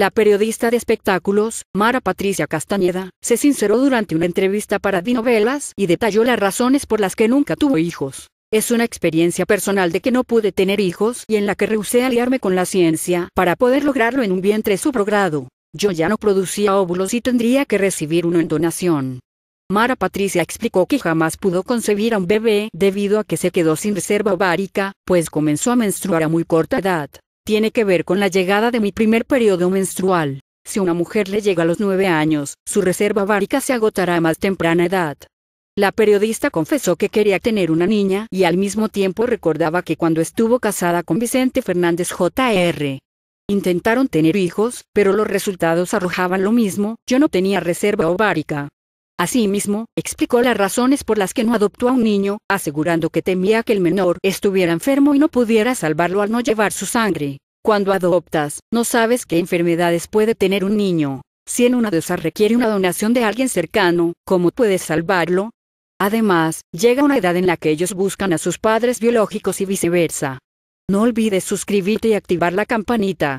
La periodista de espectáculos, Mara Patricia Castañeda, se sinceró durante una entrevista para Dinovelas y detalló las razones por las que nunca tuvo hijos. Es una experiencia personal de que no pude tener hijos y en la que rehusé aliarme con la ciencia para poder lograrlo en un vientre subrogado. Yo ya no producía óvulos y tendría que recibir uno en donación. Mara Patricia explicó que jamás pudo concebir a un bebé debido a que se quedó sin reserva ovárica, pues comenzó a menstruar a muy corta edad tiene que ver con la llegada de mi primer periodo menstrual. Si una mujer le llega a los nueve años, su reserva ovárica se agotará a más temprana edad. La periodista confesó que quería tener una niña y al mismo tiempo recordaba que cuando estuvo casada con Vicente Fernández Jr. Intentaron tener hijos, pero los resultados arrojaban lo mismo, yo no tenía reserva ovárica. Asimismo, explicó las razones por las que no adoptó a un niño, asegurando que temía que el menor estuviera enfermo y no pudiera salvarlo al no llevar su sangre. Cuando adoptas, no sabes qué enfermedades puede tener un niño. Si en una de esas requiere una donación de alguien cercano, ¿cómo puedes salvarlo? Además, llega una edad en la que ellos buscan a sus padres biológicos y viceversa. No olvides suscribirte y activar la campanita.